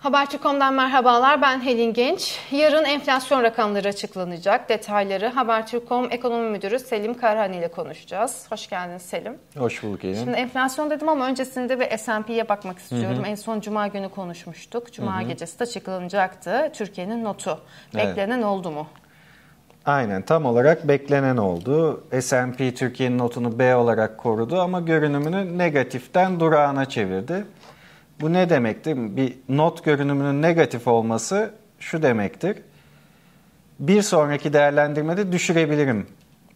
Habertürk.com'dan merhabalar. Ben Helin Genç. Yarın enflasyon rakamları açıklanacak. Detayları Habertürk.com Ekonomi Müdürü Selim Karhan ile konuşacağız. Hoş geldin Selim. Hoş bulduk Helin. Şimdi enflasyon dedim ama öncesinde bir S&P'ye bakmak istiyorum. Hı hı. En son cuma günü konuşmuştuk. Cuma hı hı. gecesi de açıklanacaktı. Türkiye'nin notu. Beklenen evet. oldu mu? Aynen tam olarak beklenen oldu. S&P Türkiye'nin notunu B olarak korudu ama görünümünü negatiften durağına çevirdi. Bu ne demektir? Bir not görünümünün negatif olması şu demektir. Bir sonraki değerlendirmede düşürebilirim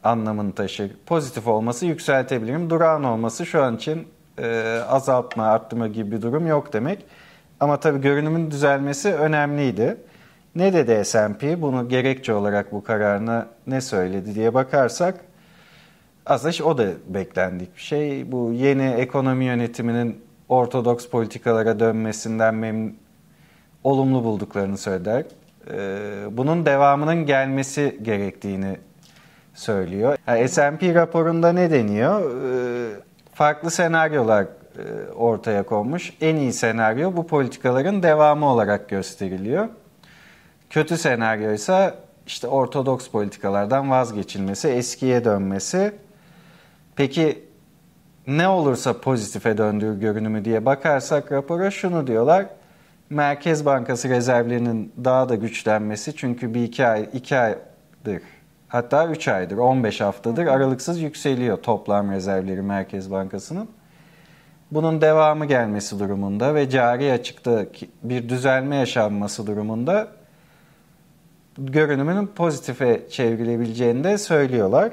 anlamını taşır. Pozitif olması yükseltebilirim. Durağan olması şu an için e, azaltma, arttırma gibi bir durum yok demek. Ama tabii görünümün düzelmesi önemliydi. Ne dedi S&P bunu gerekçe olarak bu kararına ne söyledi diye bakarsak aslında o da beklendik bir şey. Bu yeni ekonomi yönetiminin ortodoks politikalara dönmesinden memnun, olumlu bulduklarını söylediler. Ee, bunun devamının gelmesi gerektiğini söylüyor. Yani S&P raporunda ne deniyor? Ee, farklı senaryolar e, ortaya konmuş. En iyi senaryo bu politikaların devamı olarak gösteriliyor. Kötü senaryo ise işte ortodoks politikalardan vazgeçilmesi, eskiye dönmesi. Peki ne olursa pozitife döndüğü görünümü diye bakarsak rapora şunu diyorlar. Merkez Bankası rezervlerinin daha da güçlenmesi çünkü bir iki, ay, iki aydır hatta üç aydır 15 haftadır aralıksız yükseliyor toplam rezervleri Merkez Bankası'nın. Bunun devamı gelmesi durumunda ve cari açıkta bir düzelme yaşanması durumunda görünümünün pozitife çevrilebileceğini de söylüyorlar.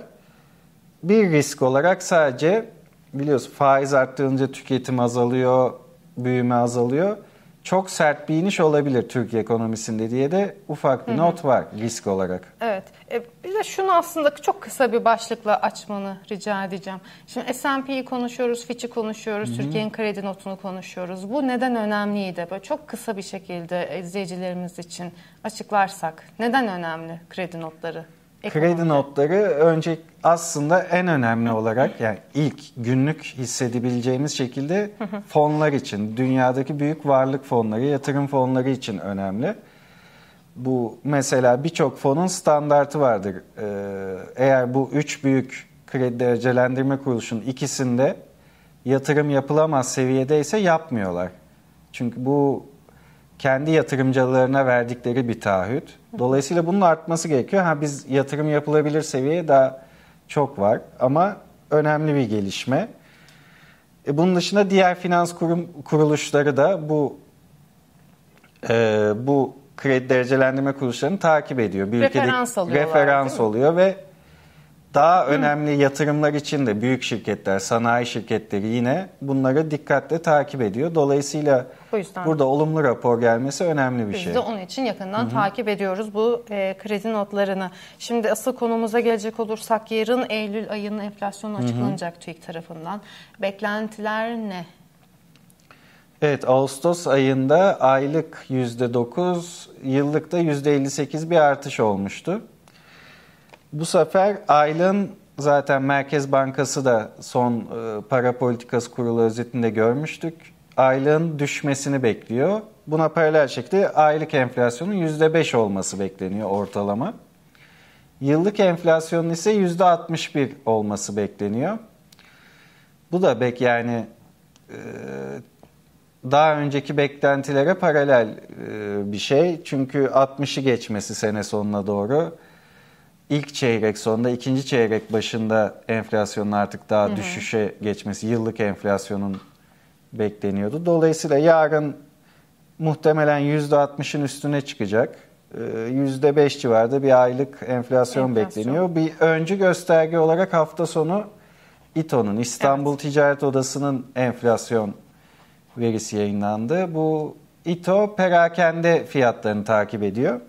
Bir risk olarak sadece biliyorsun faiz arttığınca tüketim azalıyor, büyüme azalıyor. Çok sert bir iniş olabilir Türkiye ekonomisinde diye de ufak bir Hı-hı. not var risk olarak. Evet. E, bir de şunu aslında çok kısa bir başlıkla açmanı rica edeceğim. Şimdi S&P'yi konuşuyoruz, Fitch'i konuşuyoruz, Türkiye'nin kredi notunu konuşuyoruz. Bu neden önemliydi? Böyle çok kısa bir şekilde izleyicilerimiz için açıklarsak neden önemli kredi notları Kredi notları önce aslında en önemli olarak yani ilk günlük hissedebileceğimiz şekilde fonlar için, dünyadaki büyük varlık fonları, yatırım fonları için önemli. Bu mesela birçok fonun standartı vardır. Ee, eğer bu üç büyük kredi derecelendirme kuruluşunun ikisinde yatırım yapılamaz seviyede ise yapmıyorlar. Çünkü bu kendi yatırımcılarına verdikleri bir taahhüt. Dolayısıyla bunun artması gerekiyor. Ha biz yatırım yapılabilir seviyeye daha çok var ama önemli bir gelişme. E, bunun dışında diğer finans kurum kuruluşları da bu e, bu kredi derecelendirme kuruluşlarını takip ediyor. Bir referans ülkedeki, alıyorlar. Referans oluyor ve daha önemli yatırımlar için de büyük şirketler, sanayi şirketleri yine bunları dikkatle takip ediyor. Dolayısıyla bu yüzden burada olumlu rapor gelmesi önemli bir biz şey. Biz de onun için yakından Hı-hı. takip ediyoruz bu e, kredi notlarını. Şimdi asıl konumuza gelecek olursak yarın Eylül ayının enflasyonu açıklanacak Hı-hı. TÜİK tarafından. Beklentiler ne? Evet Ağustos ayında aylık %9, yıllık da %58 bir artış olmuştu. Bu sefer Aylin zaten Merkez Bankası da son e, para politikası kurulu özetinde görmüştük. Aylığın düşmesini bekliyor. Buna paralel şekilde aylık enflasyonun %5 olması bekleniyor ortalama. Yıllık enflasyonun ise %61 olması bekleniyor. Bu da bek yani e, daha önceki beklentilere paralel e, bir şey. Çünkü 60'ı geçmesi sene sonuna doğru ilk çeyrek sonunda ikinci çeyrek başında enflasyonun artık daha Hı-hı. düşüşe geçmesi yıllık enflasyonun bekleniyordu. Dolayısıyla yarın muhtemelen %60'ın üstüne çıkacak. %5 ee, civarında bir aylık enflasyon, enflasyon bekleniyor. Bir öncü gösterge olarak hafta sonu İTO'nun İstanbul evet. Ticaret Odası'nın enflasyon verisi yayınlandı. Bu İTO perakende fiyatlarını takip ediyor.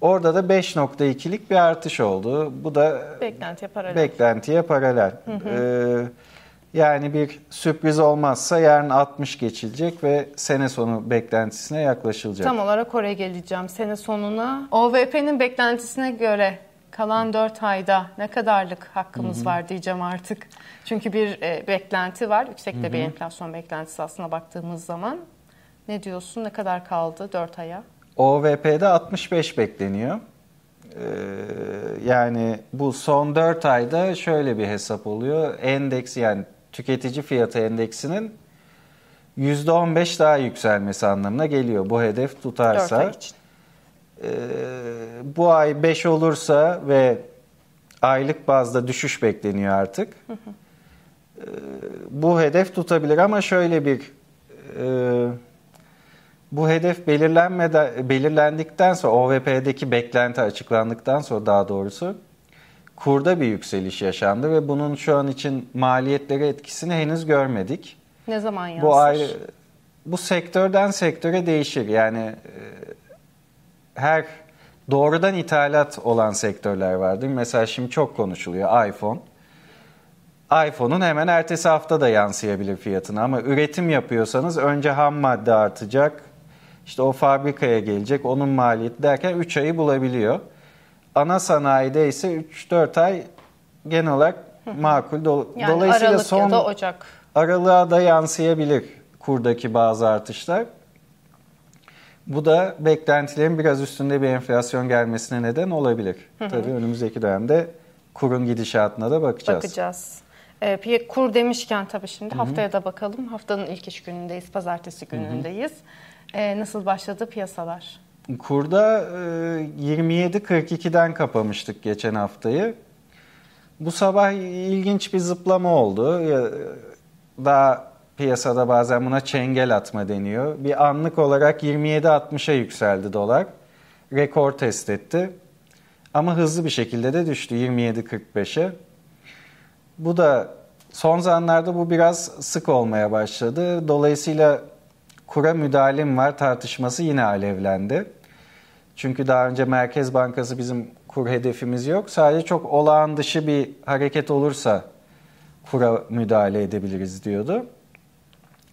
Orada da 5.2'lik bir artış oldu. Bu da beklentiye paralel. Beklentiye paralel. Hı hı. Ee, yani bir sürpriz olmazsa yarın 60 geçilecek ve sene sonu beklentisine yaklaşılacak. Tam olarak oraya geleceğim. Sene sonuna OVP'nin beklentisine göre kalan 4 ayda ne kadarlık hakkımız hı hı. var diyeceğim artık. Çünkü bir e, beklenti var. yüksek hı bir enflasyon beklentisi Aslına baktığımız zaman. Ne diyorsun? Ne kadar kaldı 4 aya? OVP'de 65 bekleniyor. Ee, yani bu son 4 ayda şöyle bir hesap oluyor. Endeks yani tüketici fiyatı endeksinin %15 daha yükselmesi anlamına geliyor. Bu hedef tutarsa. 4 ay için. Ee, bu ay 5 olursa ve aylık bazda düşüş bekleniyor artık. Ee, bu hedef tutabilir ama şöyle bir e, bu hedef belirlenmeden, belirlendikten sonra OVP'deki beklenti açıklandıktan sonra daha doğrusu kurda bir yükseliş yaşandı ve bunun şu an için maliyetlere etkisini henüz görmedik. Ne zaman yansır? Bu ayrı, bu sektörden sektöre değişir. Yani e, her doğrudan ithalat olan sektörler vardır. Mesela şimdi çok konuşuluyor iPhone. iPhone'un hemen ertesi hafta da yansıyabilir fiyatına ama üretim yapıyorsanız önce ham madde artacak, işte o fabrikaya gelecek, onun maliyeti derken 3 ayı bulabiliyor. Ana sanayide ise 3-4 ay genel olarak makul. Do yani Dolayısıyla Aralık son ya da Ocak. aralığa da yansıyabilir kurdaki bazı artışlar. Bu da beklentilerin biraz üstünde bir enflasyon gelmesine neden olabilir. Tabii önümüzdeki dönemde kurun gidişatına da bakacağız. Bakacağız. E, ee, kur demişken tabii şimdi haftaya da bakalım. Haftanın ilk iş günündeyiz, pazartesi günündeyiz. E, nasıl başladı piyasalar? Kurda e, 27.42'den kapamıştık geçen haftayı. Bu sabah ilginç bir zıplama oldu. Daha piyasada bazen buna çengel atma deniyor. Bir anlık olarak 27.60'a yükseldi dolar. Rekor test etti. Ama hızlı bir şekilde de düştü 27.45'e. Bu da son zamanlarda bu biraz sık olmaya başladı. Dolayısıyla kura müdahalim var tartışması yine alevlendi. Çünkü daha önce Merkez Bankası bizim kur hedefimiz yok. Sadece çok olağan dışı bir hareket olursa kura müdahale edebiliriz diyordu.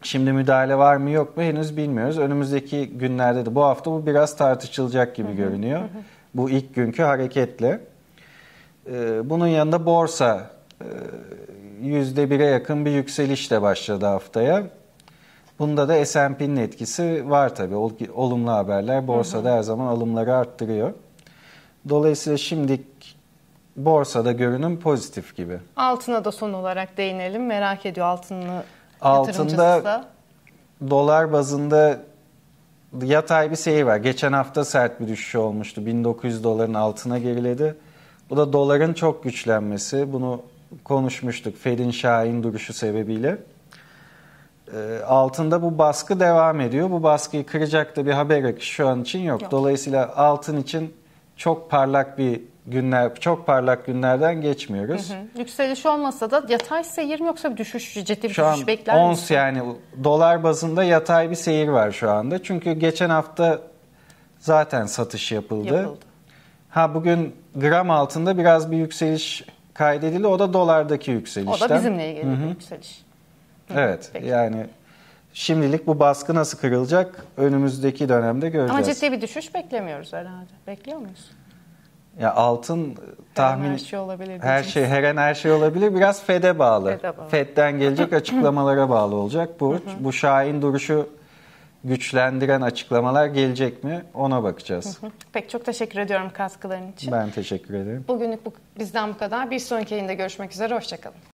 Şimdi müdahale var mı yok mu henüz bilmiyoruz. Önümüzdeki günlerde de bu hafta bu biraz tartışılacak gibi görünüyor. Bu ilk günkü hareketle. Ee, bunun yanında borsa %1'e ee, yakın bir yükselişle başladı haftaya. Bunda da S&P'nin etkisi var tabii. Olumlu haberler borsada hı hı. her zaman alımları arttırıyor. Dolayısıyla şimdi borsada görünüm pozitif gibi. Altına da son olarak değinelim. Merak ediyor altını Altında dolar bazında yatay bir seyir var. Geçen hafta sert bir düşüş olmuştu. 1900 doların altına geriledi. Bu da doların çok güçlenmesi. Bunu konuşmuştuk Fedin Şahin duruşu sebebiyle. Ee, altında bu baskı devam ediyor. Bu baskıyı kıracak da bir haber akışı şu an için yok. yok. Dolayısıyla altın için çok parlak bir günler, çok parlak günlerden geçmiyoruz. Hı hı. Yükseliş olmasa da yatay seyir mi yoksa düşüş, ciddi bir şu düşüş bekler ons misin? yani dolar bazında yatay bir seyir var şu anda. Çünkü geçen hafta zaten satış yapıldı. yapıldı. Ha bugün gram altında biraz bir yükseliş kaydedildi. O da dolardaki yükselişten. O da bizimle ilgili Hı-hı. yükseliş. Hı, evet Peki. yani şimdilik bu baskı nasıl kırılacak önümüzdeki dönemde göreceğiz. Ama ciddi bir düşüş beklemiyoruz herhalde. Bekliyor muyuz? Ya altın tahmin her, şey olabilir. Her şey her an her şey olabilir. Biraz Fed'e bağlı. Fed'e bağlı. Fed'den gelecek açıklamalara bağlı olacak. Bu bu şahin duruşu güçlendiren açıklamalar gelecek mi ona bakacağız. Hı Peki çok teşekkür ediyorum katkıların için. Ben teşekkür ederim. Bugünlük bu, bizden bu kadar. Bir sonraki yayında görüşmek üzere. Hoşçakalın.